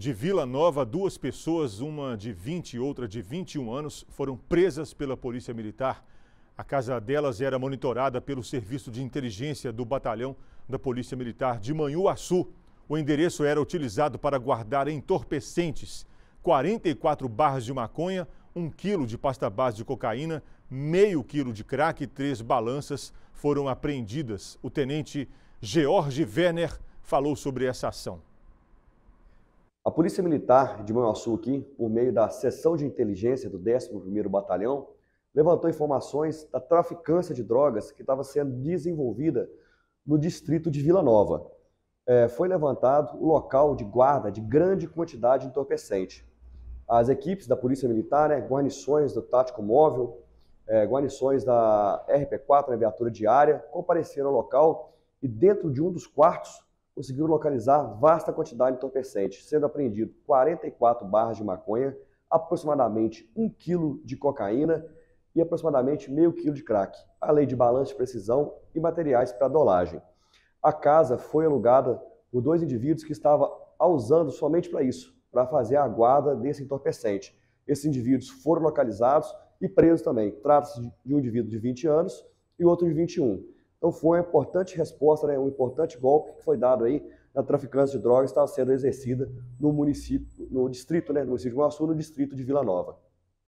De Vila Nova, duas pessoas, uma de 20 e outra de 21 anos, foram presas pela Polícia Militar. A casa delas era monitorada pelo Serviço de Inteligência do Batalhão da Polícia Militar de Manhuaçu. O endereço era utilizado para guardar entorpecentes, 44 barras de maconha, 1 quilo de pasta base de cocaína, meio quilo de crack e três balanças foram apreendidas. O tenente George Werner falou sobre essa ação. A Polícia Militar de Manhuaçu aqui, por meio da Seção de Inteligência do 11º Batalhão, levantou informações da traficância de drogas que estava sendo desenvolvida no distrito de Vila Nova. É, foi levantado o local de guarda de grande quantidade de entorpecente. As equipes da Polícia Militar, né, guarnições do Tático Móvel, é, guarnições da RP4, na né, viatura diária, compareceram ao local e dentro de um dos quartos conseguiu localizar vasta quantidade de entorpecentes, sendo apreendido 44 barras de maconha, aproximadamente 1 quilo de cocaína e aproximadamente meio quilo de crack, além de balanço de precisão e materiais para dolagem. A casa foi alugada por dois indivíduos que estavam alugando usando somente para isso, para fazer a guarda desse entorpecente. Esses indivíduos foram localizados e presos também. Trata-se de um indivíduo de 20 anos e outro de 21. Então foi uma importante resposta, né, um importante golpe que foi dado aí na traficância de drogas que estava sendo exercida no município, no distrito, né, no município de Guaçu, no distrito de Vila Nova.